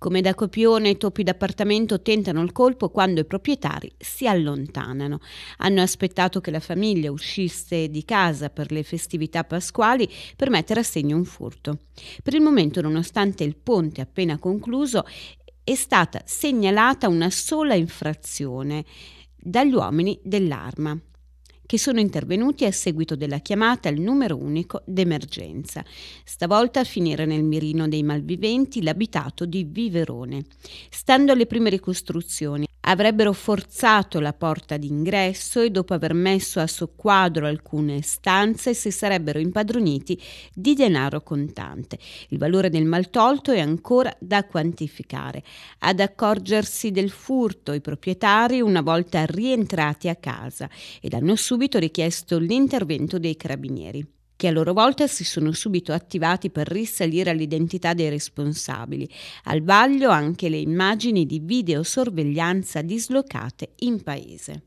Come da copione, i topi d'appartamento tentano il colpo quando i proprietari si allontanano. Hanno aspettato che la famiglia uscisse di casa per le festività pasquali per mettere a segno un furto. Per il momento, nonostante il ponte appena concluso, è stata segnalata una sola infrazione dagli uomini dell'arma che sono intervenuti a seguito della chiamata al numero unico d'emergenza, stavolta a finire nel mirino dei malviventi l'abitato di Viverone. Stando alle prime ricostruzioni, avrebbero forzato la porta d'ingresso e dopo aver messo a soquadro alcune stanze si sarebbero impadroniti di denaro contante. Il valore del maltolto è ancora da quantificare. Ad accorgersi del furto i proprietari una volta rientrati a casa ed hanno subito richiesto l'intervento dei carabinieri che a loro volta si sono subito attivati per risalire all'identità dei responsabili. Al vaglio anche le immagini di videosorveglianza dislocate in paese.